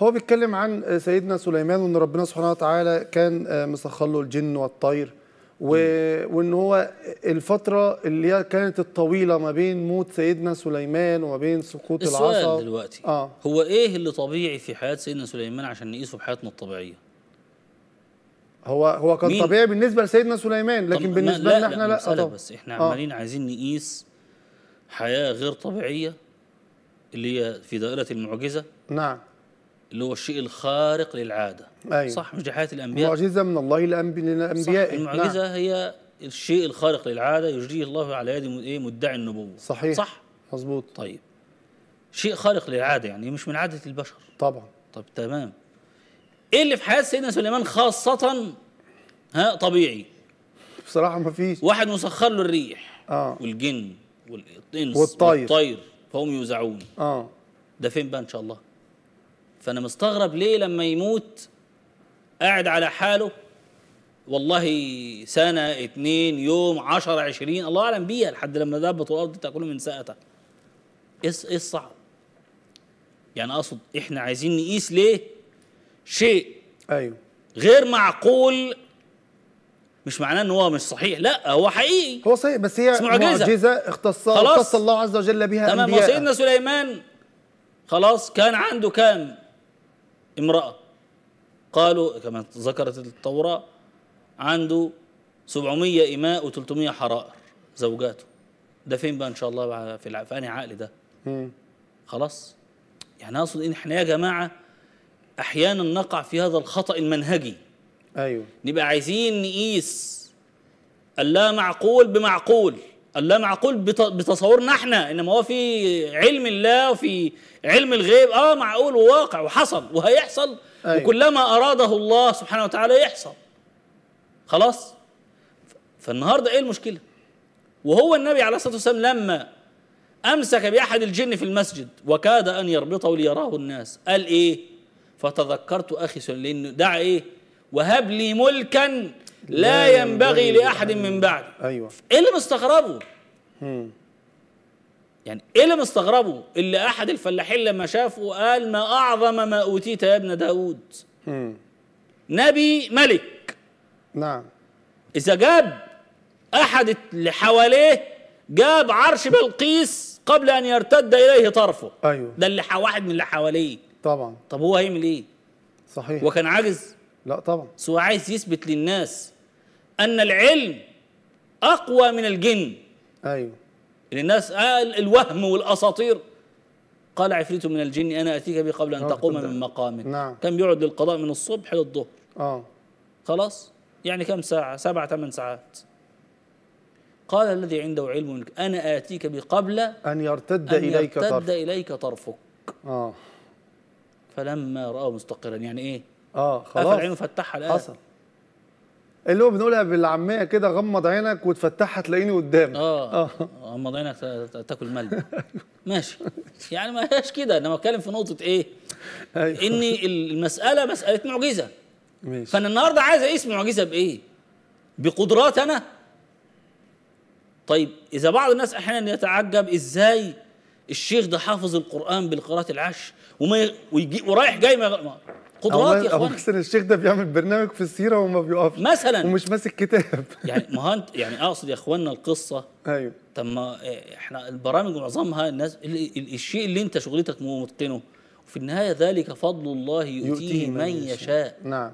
هو بيتكلم عن سيدنا سليمان وان ربنا سبحانه وتعالى كان مسخر له الجن والطير و... وان هو الفتره اللي هي كانت الطويله ما بين موت سيدنا سليمان وما بين سقوط العصا السؤال دلوقتي آه. هو ايه اللي طبيعي في حياه سيدنا سليمان عشان نقيسه بحياتنا الطبيعيه هو هو كان مين؟ طبيعي بالنسبه لسيدنا سليمان لكن بالنسبه لنا احنا لا, لا بس احنا آه. عمالين عايزين نقيس حياه غير طبيعيه اللي هي في دائره المعجزه نعم اللي هو الشيء الخارق للعاده أيوة. صح مش دي حياه الانبياء معجزه من الله للانبياء المعجزه نعم. هي الشيء الخارق للعاده يجريه الله على يد ايه مدعي النبوه صحيح صح مظبوط طيب شيء خارق للعاده يعني مش من عاده البشر طبعا طب تمام ايه اللي في حياه سيدنا سليمان خاصه ها طبيعي بصراحه ما فيش واحد مسخر له الريح اه والجن والانس والطير, والطير فهم يوزعون اه ده فين بقى ان شاء الله فانا مستغرب ليه لما يموت قاعد على حاله والله سنة اتنين يوم عشر عشرين الله أعلم بيها لحد لما دابة الأرض تأكل من ساقتها إيه, إيه الصعب يعني أقصد إحنا عايزين نقيس ليه شيء أيوه غير معقول مش معناه ان هو مش صحيح لا هو حقيقي هو صحيح بس هي معجزه, معجزة اختص الله عز وجل بها تمام سيدنا سليمان خلاص كان عنده كام امرأة قالوا كما ذكرت التوراة عنده 700 إماء و300 حرائر زوجاته ده فين بقى إن شاء الله في العفاني عقل ده خلاص يعني أقصد إن إحنا يا جماعة أحيانا نقع في هذا الخطأ المنهجي أيوه نبقى عايزين نقيس اللا معقول بمعقول معقول بتصورنا احنا انما هو في علم الله وفي علم الغيب اه معقول وواقع وحصل وهيحصل أيوة. وكلما اراده الله سبحانه وتعالى يحصل خلاص فالنهارده ايه المشكله وهو النبي عليه الصلاه والسلام لما امسك باحد الجن في المسجد وكاد ان يربطه ليراه الناس قال ايه فتذكرت اخي سليم لانه دعا ايه وهب لي ملكا لا ينبغي لأحد من يعني. بعد أيوة إيه اللي مستغربه؟ يعني إيه اللي مستغربه؟ اللي أحد الفلاحين لما شافه قال ما أعظم ما أوتيت يا ابن داود نبي ملك نعم إذا جاب أحد اللي حواليه جاب عرش بلقيس قبل أن يرتد إليه طرفه أيوة ده اللي واحد من اللي حواليه طبعا طب هو هيعمل إيه؟ صحيح وكان عاجز لا طبعا سواء هو عايز يثبت للناس ان العلم اقوى من الجن ايوه للناس يعني قال آه، الوهم والاساطير قال عفريت من الجن انا اتيك به قبل ان تقوم من مقامك نعم. كان بيقعد للقضاء من الصبح للظهر اه خلاص يعني كم ساعه سبع ثمان ساعات قال الذي عنده علم منك انا اتيك به قبل ان يرتد أن اليك يرتد طرف. اليك طرفك اه فلما راه مستقرا يعني ايه اه خلاص قفل عينه فتحها الان حصل اللي هو بنقولها بالعاميه كده غمض عينك وتفتحها تلاقيني قدامك اه اه, آه، غمض عينك تاكل ملبن ماشي يعني ما هياش كده انا بتكلم في نقطه ايه؟ أيوة. ان المساله مساله معجزه ماشي فانا النهارده عايز اقيس معجزه بايه؟ بقدرات انا طيب اذا بعض الناس احيانا يتعجب ازاي الشيخ ده حافظ القران بالقراءات العشر وما ويجي ورايح جاي ما قدرات يا اخوان ابو حسن الشيخ ده بيعمل برنامج في السيره وما بيقفش مثلا ومش ماسك كتاب يعني ما انت يعني اقصد يا اخواننا القصه ايوه طب ما إيه، احنا البرامج معظمها الناس الشيء اللي انت شغلتك متقنه وفي النهايه ذلك فضل الله يؤتيه, يؤتيه من, يشاء نعم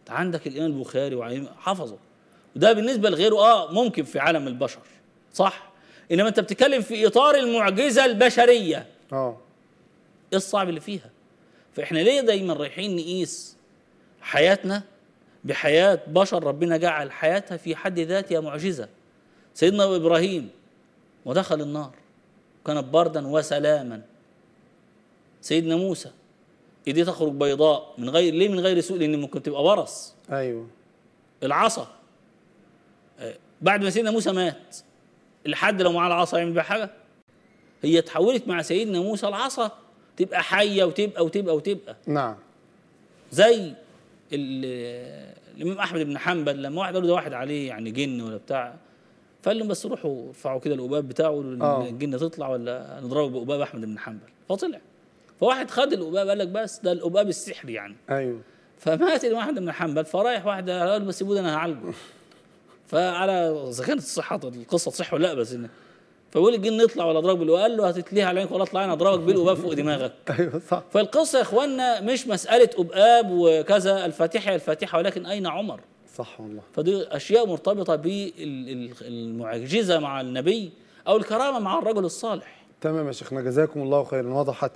انت عندك الامام البخاري وعلم حفظه وده بالنسبه لغيره اه ممكن في عالم البشر صح انما انت بتتكلم في اطار المعجزه البشريه اه ايه الصعب اللي فيها فاحنا ليه دايما رايحين نقيس حياتنا بحياة بشر ربنا جعل حياتها في حد ذاتها معجزة سيدنا إبراهيم ودخل النار وكانت بردا وسلاما سيدنا موسى ايديه تخرج بيضاء من غير ليه من غير سوء لان ممكن تبقى برص ايوه العصا بعد ما سيدنا موسى مات الحد لو معاه العصا يعمل بيها حاجه هي اتحولت مع سيدنا موسى العصا تبقى حيه وتبقى وتبقى وتبقى نعم زي الامام احمد بن حنبل لما واحد قال له ده واحد عليه يعني جن ولا بتاع فقال لهم بس روحوا ارفعوا كده القباب بتاعه آه. الجن تطلع ولا نضربه بقباب احمد بن حنبل فطلع فواحد خد القباب قال لك بس ده القباب السحري يعني ايوه فمات الامام احمد بن حنبل فرايح واحد قال بس ده انا هعالجه فعلى اذا كانت صحه القصه صح ولا لا بس فبيقول الجن نطلع ولا اضربك بالقباب قال له هتتليها على عينك ولا اطلع انا اضربك بالقباب فوق دماغك ايوه صح فالقصه يا اخوانا مش مساله قباب وكذا الفاتحه الفاتحه ولكن اين عمر صح والله فدي اشياء مرتبطه بالمعجزه مع النبي او الكرامه مع الرجل الصالح تمام يا شيخنا جزاكم الله خيرا وضحت